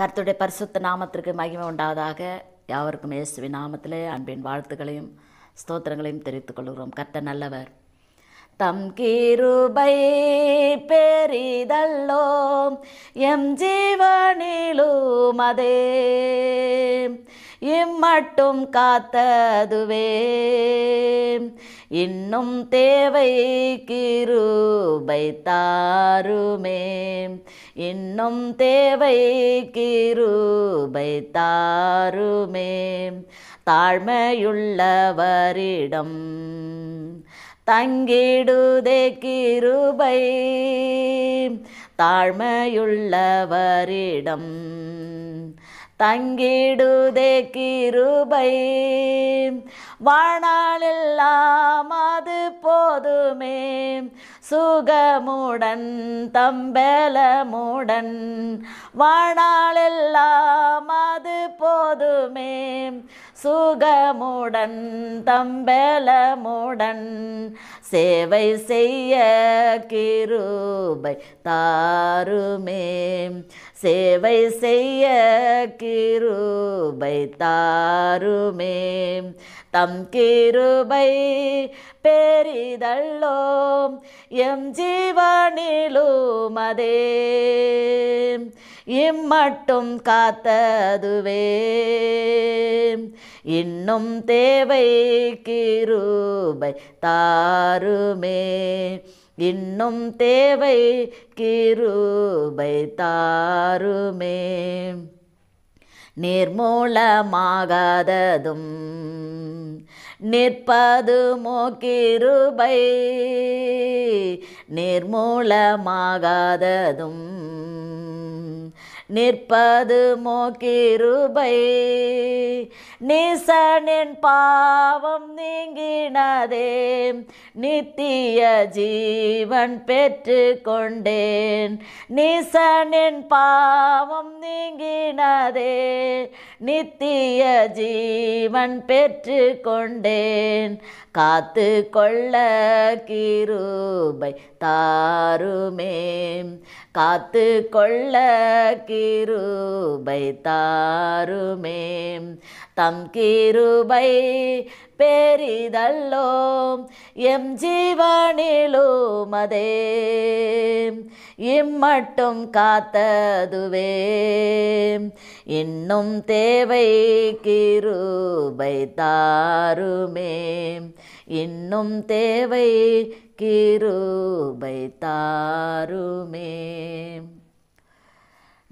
கர்த்துடைய பரிசுத்த நாமத்திற்கு மகிமை உண்டாவதாக யாவருக்கும் இயேசுவின் நாமத்திலே அன்பின் வாழ்த்துக்களையும் ஸ்தோத்திரங்களையும் தெரிவித்துக் கொள்கிறோம் கர்த்த நல்லவர் தம் கீருபை பெரிதல்லோம் எம் ஜீவனிலும் அதே இம்மட்டும் காத்ததுவே இன்னும் தேவை கிருபை தாருமே இன்னும் தேவை கிருபை தாருமே தாழ்மையுள்ளவரிடம் தங்கிடுதே கிருபை தாழ்மையுள்ளவரிடம் தங்கிடுதே கிருபை வாணாலெல்லாம் அது போதுமே சுகமுடன் தம்பலமுடன் வாணாலெல்லாம் அது போதுமே சுகமுடன் தம்பலமுடன் சேவை செய்ய கிருபை தாருமே சேவை செய்ய கிருபை தாருமே தம் கிருபை பெரிதள்ளோம் எம் ஜீவனிலும் அதே இம்மட்டும் காத்ததுவே இன்னும் தேவை கிருபை தாருமே இன்னும் தேவை கிருபை தாருமே நிர்மூலமாகாததும் நிற்பது மோக்கிருபை நிர்மூலமாகாததும் நிற்பது மோக்கிருபை நீசனின் பாவம் நீங்கினதே நித்திய ஜீவன் பெற்று கொண்டேன் நீசனின் பாவம் நீங்கினதே நித்திய ஜீவன் பெற்று கொண்டேன் காத்து கொள்ள கிருபை தாருமே காத்து கொள்ள கிருபை தாருமே தம் கிருபை பெரிதல்லோம் எம் ஜீவனிலுமதே இம்மட்டும் காத்ததுவே இன்னும் தேவை கிருபை தாருமே இன்னும் தேவை கிருபை தாருமே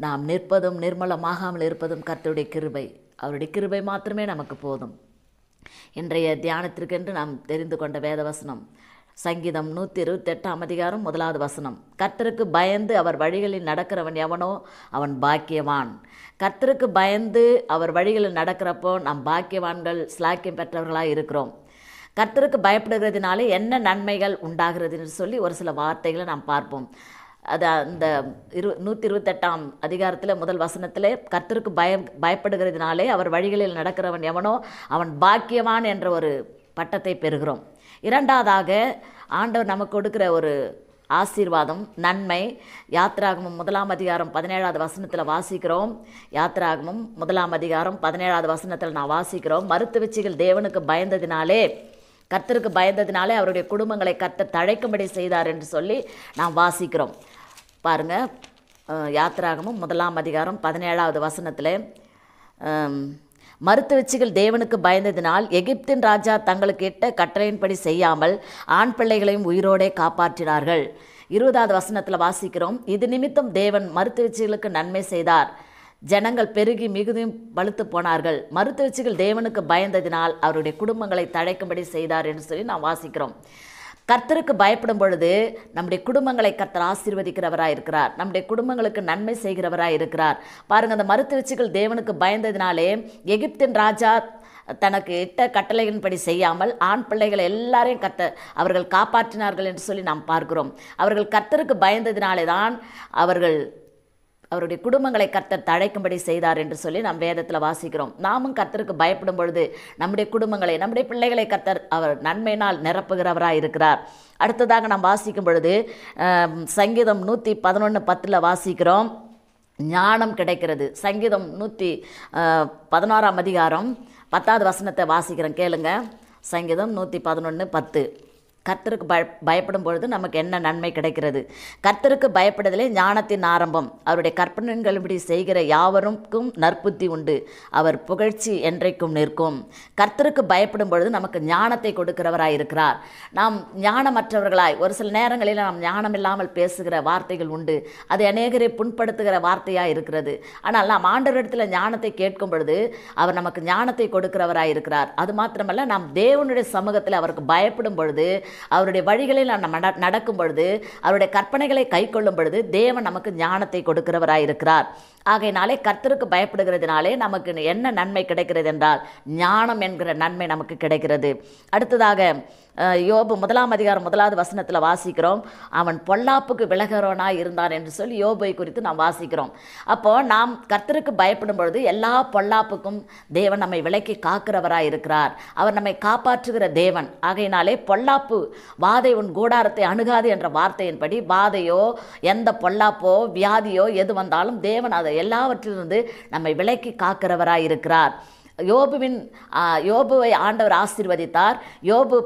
நாம் நிற்பதும் நிர்மலமாகாமல் இருப்பதும் கர்த்தருடைய கிருபை அவருடைய கிருபை மாத்திரமே நமக்கு போதும் இன்றைய தியானத்திற்கென்று நாம் தெரிந்து கொண்ட வேத வசனம் சங்கீதம் நூற்றி எட்டாம் அதிகாரம் முதலாவது வசனம் கர்த்தருக்கு பயந்து அவர் வழிகளில் நடக்கிறவன் எவனோ அவன் பாக்கியவான் கர்த்தருக்கு பயந்து அவர் வழிகளில் நடக்கிறப்போ நாம் பாக்கியவான்கள் ஸ்லாக்கியம் பெற்றவர்களாக இருக்கிறோம் கர்த்தருக்கு பயப்படுகிறதுனாலே என்ன நன்மைகள் உண்டாகிறதுன்னு சொல்லி ஒரு சில வார்த்தைகளை நாம் பார்ப்போம் அது அந்த இரு நூற்றி இருபத்தெட்டாம் அதிகாரத்தில் முதல் வசனத்தில் கர்த்தருக்கு பயம் பயப்படுகிறதுனாலே அவர் வழிகளில் நடக்கிறவன் எவனோ அவன் பாக்கியவான் என்ற ஒரு பட்டத்தை பெறுகிறோம் இரண்டாவதாக ஆண்டவர் நமக்கு கொடுக்குற ஒரு ஆசீர்வாதம் நன்மை யாத்திராகமும் முதலாம் அதிகாரம் பதினேழாவது வசனத்தில் வாசிக்கிறோம் யாத்திராகமும் முதலாம் அதிகாரம் பதினேழாவது வசனத்தில் நான் வாசிக்கிறோம் மருத்துவச்சிகள் தேவனுக்கு பயந்ததினாலே கர்த்தருக்கு பயந்ததினாலே அவருடைய குடும்பங்களை கர்த்தர் தழைக்கும்படி செய்தார் என்று சொல்லி நாம் வாசிக்கிறோம் பாருங்கள் யாத்திராகமும் முதலாம் அதிகாரம் பதினேழாவது வசனத்தில் மருத்துவச்சிகள் தேவனுக்கு பயந்ததினால் எகிப்தின் ராஜா தங்களுக்கு இட்ட கட்டளையின்படி செய்யாமல் ஆண் பிள்ளைகளையும் உயிரோடே காப்பாற்றினார்கள் இருபதாவது வசனத்தில் வாசிக்கிறோம் இது நிமித்தம் தேவன் மருத்துவச்சிகளுக்கு நன்மை செய்தார் ஜனங்கள் பெருகி மிகுதியும் வலுத்து போனார்கள் மருத்துவச்சிகள் தேவனுக்கு பயந்ததினால் அவருடைய குடும்பங்களை தழைக்கும்படி செய்தார் என்று சொல்லி நான் வாசிக்கிறோம் கர்த்தருக்கு பயப்படும் பொழுது நம்முடைய குடும்பங்களை கர்த்தர் ஆசீர்வதிக்கிறவராக இருக்கிறார் நம்முடைய குடும்பங்களுக்கு நன்மை செய்கிறவராக இருக்கிறார் பாருங்கள் அந்த மருத்துவச்சிகள் தேவனுக்கு பயந்ததினாலே எகிப்தின் ராஜா தனக்கு இட்ட கட்டளையின்படி செய்யாமல் ஆண் பிள்ளைகள் எல்லாரையும் கத்த அவர்கள் காப்பாற்றினார்கள் என்று சொல்லி நாம் பார்க்கிறோம் அவர்கள் கர்த்தருக்கு பயந்ததினாலே தான் அவர்கள் அவருடைய குடும்பங்களை கர்த்தர் தழைக்கும்படி செய்தார் என்று சொல்லி நாம் வேதத்தில் வாசிக்கிறோம் நாமும் கர்த்தருக்கு பயப்படும் பொழுது நம்முடைய குடும்பங்களை நம்முடைய பிள்ளைகளை கர்த்தர் அவர் நன்மையினால் நிரப்புகிறவராக இருக்கிறார் அடுத்ததாக நாம் வாசிக்கும் பொழுது சங்கீதம் நூற்றி பதினொன்று பத்தில் வாசிக்கிறோம் ஞானம் கிடைக்கிறது சங்கீதம் நூற்றி பதினோராம் அதிகாரம் பத்தாவது வசனத்தை வாசிக்கிறோம் கேளுங்க சங்கீதம் நூற்றி பதினொன்று பத்து கர்த்தருக்கு பய பயப்படும் பொழுது நமக்கு என்ன நன்மை கிடைக்கிறது கர்த்தருக்கு பயப்படுதலே ஞானத்தின் ஆரம்பம் அவருடைய கற்பனைகளின்படி செய்கிற யாவருக்கும் நற்புத்தி உண்டு அவர் புகழ்ச்சி என்றைக்கும் நிற்கும் கர்த்தருக்கு பயப்படும் பொழுது நமக்கு ஞானத்தை கொடுக்கிறவராக இருக்கிறார் நாம் ஞானமற்றவர்களாய் ஒரு சில நேரங்களில் நாம் ஞானம் இல்லாமல் பேசுகிற வார்த்தைகள் உண்டு அது அநேகரை புண்படுத்துகிற வார்த்தையாக இருக்கிறது ஆனால் நாம் ஆண்டவரிடத்தில் ஞானத்தை கேட்கும் பொழுது அவர் நமக்கு ஞானத்தை கொடுக்கிறவராக இருக்கிறார் அது மாத்திரமல்ல நாம் தேவனுடைய சமூகத்தில் அவருக்கு பயப்படும் பொழுது அவருடைய வழிகளில் நம்ம நடக்கும் பொழுது அவருடைய கற்பனைகளை கை கொள்ளும் பொழுது தேவன் நமக்கு ஞானத்தை கொடுக்கிறவராக இருக்கிறார் ஆகையினாலே கர்த்தருக்கு பயப்படுகிறதுனாலே நமக்கு என்ன நன்மை கிடைக்கிறது என்றால் ஞானம் என்கிற நன்மை நமக்கு கிடைக்கிறது அடுத்ததாக யோபு முதலாம் அதிகாரம் முதலாவது வசனத்தில் வாசிக்கிறோம் அவன் பொல்லாப்புக்கு விலகிறவனா இருந்தான் என்று சொல்லி யோபை குறித்து நாம் வாசிக்கிறோம் அப்போது நாம் கர்த்தருக்கு பயப்படும் பொழுது எல்லா பொல்லாப்புக்கும் தேவன் நம்மை விலக்கி காக்கிறவராக இருக்கிறார் அவர் நம்மை காப்பாற்றுகிற தேவன் ஆகையினாலே பொல்லாப்பு வாதை உன் கூடாரத்தை அணுகாது என்ற வார்த்தையின்படி வாதையோ எந்த பொல்லாப்போ வியாதியோ எது வந்தாலும் தேவன் அதை எல்லாவற்றிலிருந்து நம்மை விலக்கி காக்கிறவராக இருக்கிறார் யோபுவின் யோபுவை ஆண்டவர் ஆசீர்வதித்தார் யோபு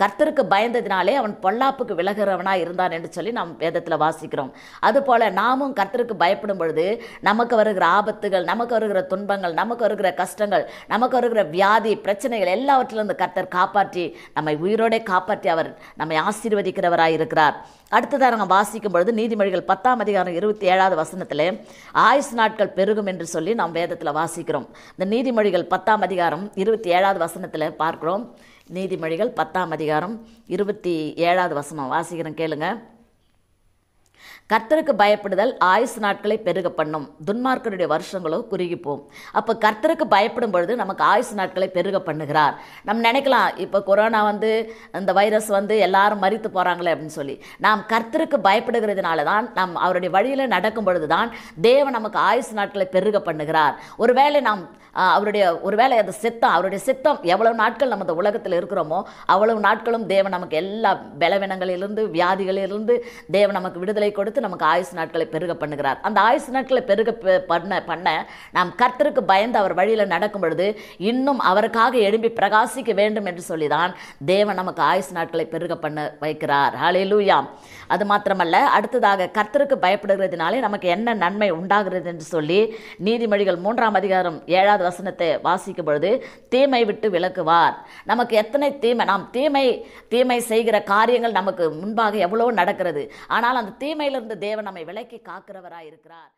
கர்த்தருக்கு பயந்ததினாலே அவன் பொல்லாப்புக்கு விலகிறவனாக இருந்தான் என்று சொல்லி நாம் வேதத்தில் வாசிக்கிறோம் அதுபோல் நாமும் கர்த்தருக்கு பயப்படும் பொழுது நமக்கு வருகிற ஆபத்துகள் நமக்கு வருகிற துன்பங்கள் நமக்கு வருகிற கஷ்டங்கள் நமக்கு வருகிற வியாதி பிரச்சனைகள் எல்லாவற்றிலிருந்து கர்த்தர் காப்பாற்றி நம்மை உயிரோடே காப்பாற்றி அவர் நம்மை ஆசீர்வதிக்கிறவராக இருக்கிறார் அடுத்ததாக நாங்கள் வாசிக்கும் பொழுது நீதிமொழிகள் பத்தாம் அதிகாரம் இருபத்தி ஏழாவது வசனத்தில் ஆயுஸ் நாட்கள் பெருகும் என்று சொல்லி நாம் வேதத்தில் வாசிக்கிறோம் இந்த நீதிமொழிகள் பத்தாம் அதிகாரம் இருபத்தி ஏழாவது வசனத்தில் பார்க்குறோம் நீதிமொழிகள் பத்தாம் அதிகாரம் இருபத்தி ஏழாவது வசனம் வாசிக்கிறேன் கேளுங்கள் கர்த்தருக்கு பயப்படுதல் ஆயுஸ் நாட்களை பெருக பண்ணும் துன்மார்க்கருடைய வருஷங்களோ குறுகி அப்போ கர்த்தருக்கு பயப்படும் பொழுது நமக்கு ஆயுஸ் நாட்களை பெருக பண்ணுகிறார் நம்ம நினைக்கலாம் இப்போ கொரோனா வந்து இந்த வைரஸ் வந்து எல்லாரும் மறித்து போகிறாங்களே அப்படின்னு சொல்லி நாம் கர்த்தருக்கு பயப்படுகிறதுனால தான் நாம் அவருடைய வழியில் நடக்கும் பொழுது தான் தேவன் நமக்கு ஆயுஸ் நாட்களை பெருக பண்ணுகிறார் ஒருவேளை நாம் அவருடைய ஒருவேளை அந்த சித்தம் அவருடைய சித்தம் எவ்வளவு நாட்கள் நம்ம இந்த உலகத்தில் இருக்கிறோமோ அவ்வளவு நாட்களும் தேவன் நமக்கு எல்லா பலவினங்களிலிருந்து வியாதிகளிலிருந்து தேவன் நமக்கு விடுதலை கொடுத்து கொடுத்து நமக்கு ஆயுசு நாட்களை பெருக பண்ணுகிறார் அந்த ஆயுசு நாட்களை பெருக பண்ண பண்ண நாம் கர்த்தருக்கு பயந்து அவர் வழியில் நடக்கும் பொழுது இன்னும் அவருக்காக எழும்பி பிரகாசிக்க வேண்டும் என்று சொல்லிதான் தேவன் நமக்கு ஆயுசு நாட்களை பெருக பண்ண வைக்கிறார் ஹலிலூயாம் அது மாத்திரமல்ல அடுத்ததாக கர்த்தருக்கு பயப்படுகிறதுனாலே நமக்கு என்ன நன்மை உண்டாகிறது என்று சொல்லி நீதிமொழிகள் மூன்றாம் அதிகாரம் ஏழாவது வசனத்தை வாசிக்கும் பொழுது தீமை விட்டு விலக்குவார் நமக்கு எத்தனை தீமை நாம் தீமை தீமை செய்கிற காரியங்கள் நமக்கு முன்பாக எவ்வளோ நடக்கிறது ஆனால் அந்த தீமையிலிருந்து இருந்து தேவன் நம்மை விலைக்கு காக்கிறவராக இருக்கிறார்